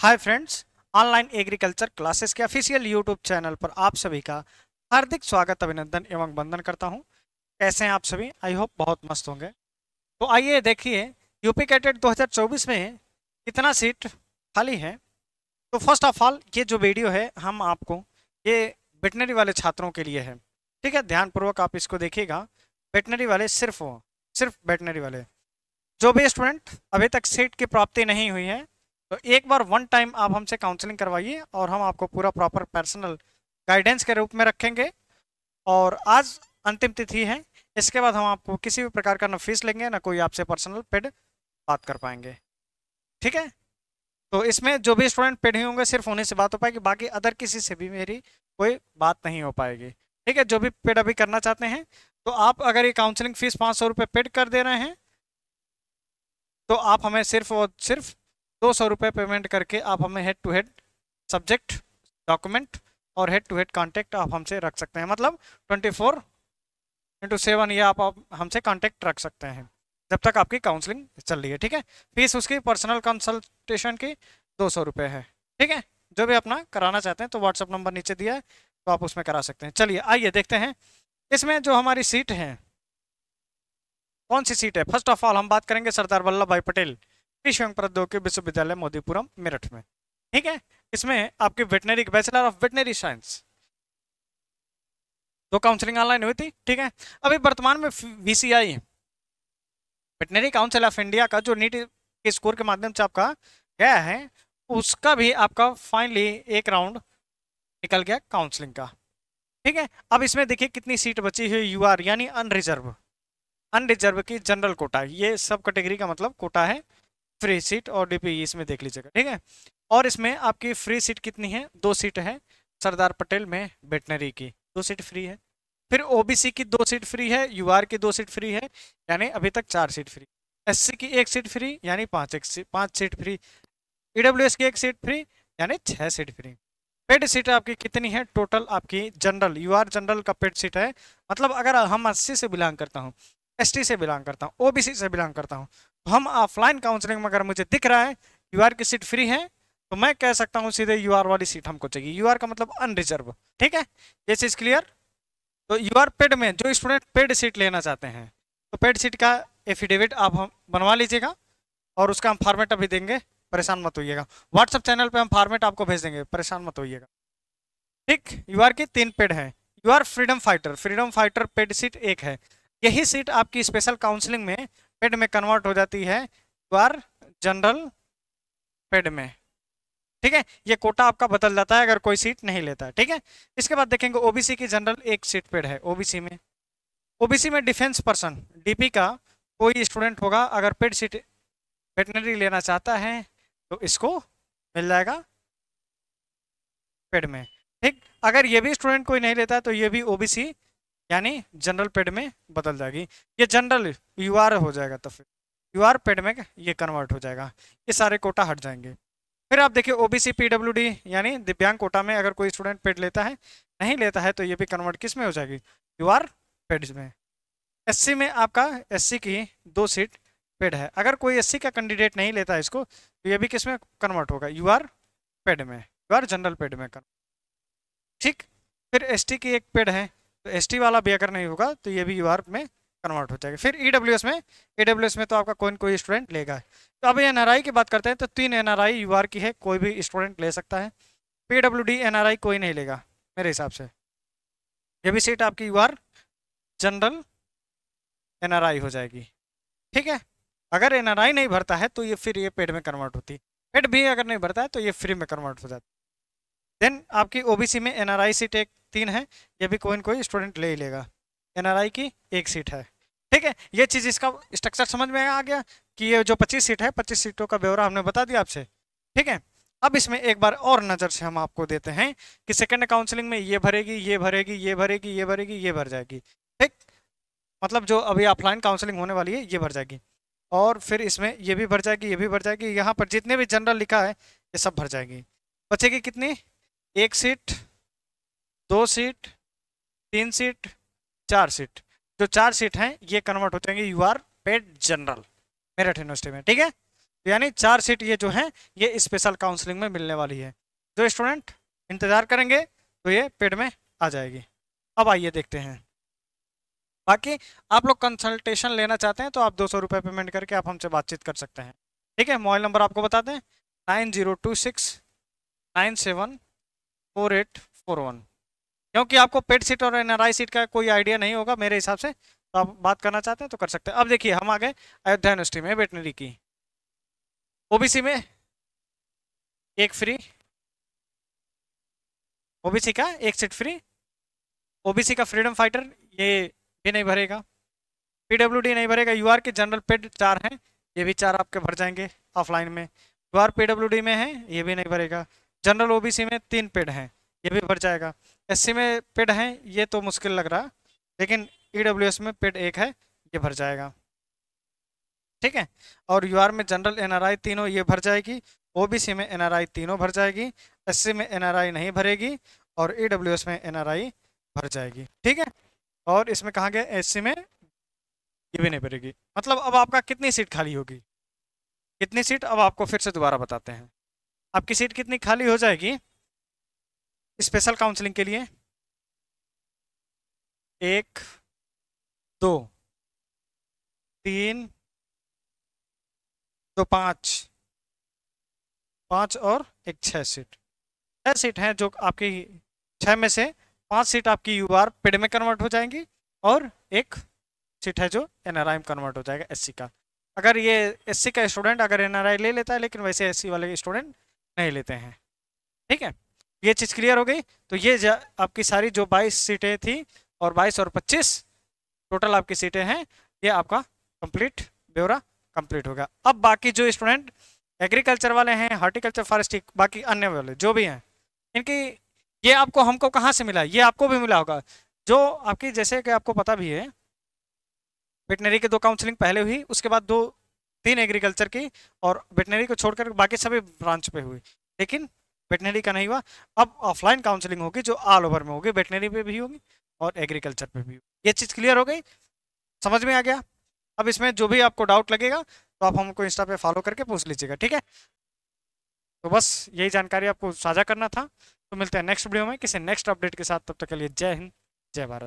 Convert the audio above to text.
हाय friends online agriculture classes के official YouTube channel पर आप सभी का हार्दिक स्वागत अभिनंदन एवं वंदन करता हूं कैसे हैं आप सभी आई होप बहुत मस्त होंगे तो आइए देखिए यूपी कैटेट 2024 में कितना सीट खाली है तो फर्स्ट ऑफ ऑल ये जो वीडियो है हम आपको ये वेटनरी वाले छात्रों के लिए है ठीक है ध्यानपूर्वक आप इसको देखिएगा वेटनरी वाले सिर्फ सिर्फ वेटनरी वाले जो भी स्टूडेंट अभी तक सीट की प्राप्ति नहीं हुई है तो एक बार वन टाइम आप हमसे काउंसलिंग करवाइए और हम आपको पूरा प्रॉपर पर्सनल गाइडेंस के रूप में रखेंगे और आज अंतिम तिथि है इसके बाद हम आपको किसी भी प्रकार का ना फीस लेंगे ना कोई आपसे पर्सनल पेड बात कर पाएंगे ठीक है तो इसमें जो भी स्टूडेंट पेड ही होंगे सिर्फ उन्हीं से बात हो पाएगी बाकी अदर किसी से भी मेरी कोई बात नहीं हो पाएगी ठीक है जो भी पेड अभी करना चाहते हैं तो आप अगर ये काउंसलिंग फीस पाँच सौ रुपये पेड कर दे रहे हैं तो आप हमें सिर्फ और सिर्फ दो सौ रुपये पेमेंट करके आप हमें head to head subject document और हेड टू हेड कांटेक्ट आप हमसे रख सकते हैं मतलब ट्वेंटी फोर इंटू सेवन ये आप, आप हमसे कांटेक्ट रख सकते हैं जब तक आपकी काउंसलिंग चल रही है ठीक है फीस उसकी पर्सनल कंसल्टेशन की दो सौ रुपये है ठीक है जो भी अपना कराना चाहते हैं तो व्हाट्सअप नंबर नीचे दिया है तो आप उसमें करा सकते हैं चलिए आइए देखते हैं इसमें जो हमारी सीट है कौन सी सीट है फर्स्ट ऑफ ऑल हम बात करेंगे सरदार वल्लभ भाई पटेल शिवंग प्रौद्योगिकी विश्वविद्यालय मोदीपुरम मेरठ में ठीक है इसमें आपकी veterinary bachelor of veterinary science दो काउंसलिंग ऑनलाइन हुई थी ठीक है अभी वर्तमान में VCI veterinary council of India का जो नीट के स्कोर के माध्यम से आपका गया है उसका भी आपका फाइनली एक राउंड निकल गया काउंसलिंग का ठीक है अब इसमें देखिए कितनी सीट बची हुई यूआर यानी अनरिजर्व अनरिजर्व की जनरल कोटा ये सब कैटेगरी का मतलब कोटा है फ्री सीट और डी e इसमें देख लीजिएगा ठीक है और इसमें आपकी फ्री सीट कितनी है दो सीट है सरदार पटेल में वेटनरी की दो सीट फ्री है फिर ओबीसी की दो सीट फ्री है यूआर की दो सीट फ्री है यानी अभी तक चार सीट फ्री एससी की एक सीट फ्री यानी पाँच एक सीट पाँच सीट फ्री ईडब्ल्यूएस की एक सीट फ्री यानी छः सीट फ्री पेड सीट आपकी कितनी है टोटल आपकी जनरल यूआर जनरल का पेड सीट है मतलब अगर हम अस्सी से बिलोंग करता हूँ एसटी से बिलोंग करता हूँ ओबीसी से बिलोंग करता हूँ तो हम ऑफलाइन काउंसलिंग में अगर मुझे दिख रहा है यू आर की सीट फ्री है तो मैं कह सकता हूँ सीधे यू आर वाली सीट हमको चाहिए यू आर का मतलब अनरिजर्व ठीक है ये चीज़ क्लियर तो आर पेड में जो स्टूडेंट पेड सीट लेना चाहते हैं तो पेड सीट का एफिडेविट आप हम बनवा लीजिएगा और उसका हम फॉर्मेट अभी देंगे परेशान मत होइएगा व्हाट्सअप चैनल पर हम फॉर्मेट आपको भेज देंगे परेशान मत होइएगा ठीक यू आर के तीन पेड हैं R freedom fighter freedom fighter paid seat एक है यही सीट आपकी स्पेशल काउंसलिंग में पेड में कन्वर्ट हो जाती है बार जनरल पेड में ठीक है ये कोटा आपका बदल जाता है अगर कोई सीट नहीं लेता ठीक है इसके बाद देखेंगे ओबीसी की जनरल एक सीट पेड है ओबीसी में ओबीसी में डिफेंस पर्सन डीपी का कोई स्टूडेंट होगा अगर पेड सीट वेटनरी लेना चाहता है तो इसको मिल जाएगा पेड में ठीक अगर ये भी स्टूडेंट कोई नहीं लेता तो ये भी ओबीसी यानी जनरल पेड में बदल जाएगी ये जनरल यू आर हो जाएगा तो फिर यू आर पेड में ये कन्वर्ट हो जाएगा ये सारे कोटा हट जाएंगे फिर आप देखिए ओबीसी पीडब्ल्यूडी यानी दिव्यांग कोटा में अगर कोई स्टूडेंट पेड लेता है नहीं लेता है तो ये भी कन्वर्ट किस में हो जाएगी यू आर पेड में एस में आपका एस की दो सीट पेड है अगर कोई एस का कैंडिडेट नहीं लेता है इसको तो ये भी किस में कन्वर्ट होगा यू आर पेड में यू आर जनरल पेड में कन्वर्ट ठीक फिर एस की एक पेड है तो एस वाला भी अगर नहीं होगा तो ये भी यू में कन्वर्ट हो जाएगा फिर ई में ई में तो आपका कोई कोई स्टूडेंट लेगा तो अब एन की बात करते हैं तो तीन एन आर की है कोई भी स्टूडेंट ले सकता है पी डब्ल्यू डी एन कोई नहीं लेगा मेरे हिसाब से ये भी सीट आपकी यू जनरल एन हो जाएगी ठीक है अगर एन नहीं भरता है तो ये फिर ये पेड में कन्वर्ट होती है पेड भी अगर नहीं भरता है तो ये फ्री में कन्वर्ट हो जाती है देन आपकी ओबीसी में एनआरआई सीट एक तीन है ये भी कोई ना कोई स्टूडेंट ले ही लेगा एनआरआई की एक सीट है ठीक है ये चीज़ इसका स्ट्रक्चर समझ में आ गया कि ये जो पच्चीस सीट है पच्चीस सीटों का ब्यौरा हमने बता दिया आपसे ठीक है अब इसमें एक बार और नज़र से हम आपको देते हैं कि सेकेंड काउंसिलिंग में ये भरेगी ये भरेगी ये भरेगी ये भरेगी ये भर जाएगी ठीक मतलब जो अभी ऑफलाइन काउंसिलिंग होने वाली है ये भर जाएगी और फिर इसमें ये भी भर जाएगी ये भी भर जाएगी यहाँ पर जितने भी जनरल लिखा है ये सब भर जाएगी बचेगी कितनी एक सीट दो सीट तीन सीट चार सीट जो चार सीट हैं ये कन्वर्ट होते हैं U R paid general Meerut university में ठीक है तो यानी चार सीट ये जो है ये स्पेशल काउंसलिंग में मिलने वाली है जो स्टूडेंट इंतजार करेंगे तो ये पेड में आ जाएगी अब आइए देखते हैं बाकी आप लोग कंसल्टेशन लेना चाहते हैं तो आप दो सौ रुपये पेमेंट करके आप हमसे बातचीत कर सकते हैं ठीक है मोबाइल नंबर आपको बता दें nine zero two six nine seven four eight four one क्योंकि आपको पेड सीट और एन सीट का कोई आइडिया नहीं होगा मेरे हिसाब से तो आप बात करना चाहते हैं तो कर सकते हैं अब देखिए हम आ गए अयोध्या यूनिवर्सिटी में वेटनरी की ओबीसी में एक फ्री ओबीसी का एक सीट फ्री ओबीसी का फ्रीडम फाइटर ये भी नहीं भरेगा पीडब्ल्यू नहीं भरेगा यू के जनरल पेड चार हैं ये भी चार आपके भर जाएंगे ऑफलाइन में यू आर में है ये भी नहीं भरेगा जनरल ओ में तीन पेड हैं ये भी भर जाएगा एस में पेड हैं ये तो मुश्किल लग रहा लेकिन ई e में पेड एक है ये भर जाएगा ठीक है और यू में जनरल एन तीनों ये भर जाएगी ओ में एन तीनों भर जाएगी एस में एन नहीं भरेगी और ई e में एन भर जाएगी ठीक है और इसमें कहा गया एस में ये भी नहीं भरेगी मतलब अब आपका कितनी सीट खाली होगी कितनी सीट अब आपको फिर से दोबारा बताते हैं आपकी सीट कितनी खाली हो जाएगी स्पेशल काउंसलिंग के लिए एक दो तीन दो तो पाँच पाँच और एक छः सीट छः सीट हैं जो आपकी छः में से पांच सीट आपकी यू आर पेड में कन्वर्ट हो जाएंगी और एक सीट है जो एन आर आई में कन्वर्ट हो जाएगा एस सी का अगर ये एस सी का स्टूडेंट अगर एन आर आई ले लेता है लेकिन वैसे एस सी वाले स्टूडेंट नहीं लेते हैं ठीक है ये चीज़ क्लियर हो गई तो ये आपकी सारी जो बाईस सीटें थी और बाईस और पच्चीस टोटल आपकी सीटें हैं ये आपका कंप्लीट ब्यौरा कंप्लीट हो गया अब बाकी जो स्टूडेंट एग्रीकल्चर वाले हैं हॉर्टिकल्चर फॉरेस्ट्री बाकी अन्य वाले जो भी हैं इनकी ये आपको हमको कहाँ से मिला ये आपको भी मिला होगा जो आपकी जैसे कि आपको पता भी है वेटनरी के दो काउंसलिंग पहले हुई उसके बाद दो तीन एग्रीकल्चर की और वेटनरी को छोड़कर बाकी सभी ब्रांच पे हुई लेकिन वेटनरी का नहीं हुआ अब ऑफलाइन काउंसलिंग होगी जो ऑल ओवर में होगी वेटनरी पे भी होगी और एग्रीकल्चर पे भी होगी ये चीज़ क्लियर हो गई समझ में आ गया अब इसमें जो भी आपको डाउट लगेगा तो आप हमको इंस्टा पे फॉलो करके पूछ लीजिएगा ठीक है तो बस यही जानकारी आपको साझा करना था तो मिलते हैं नेक्स्ट वीडियो में किसी नेक्स्ट अपडेट के साथ तब तक के लिए जय हिंद जय भारत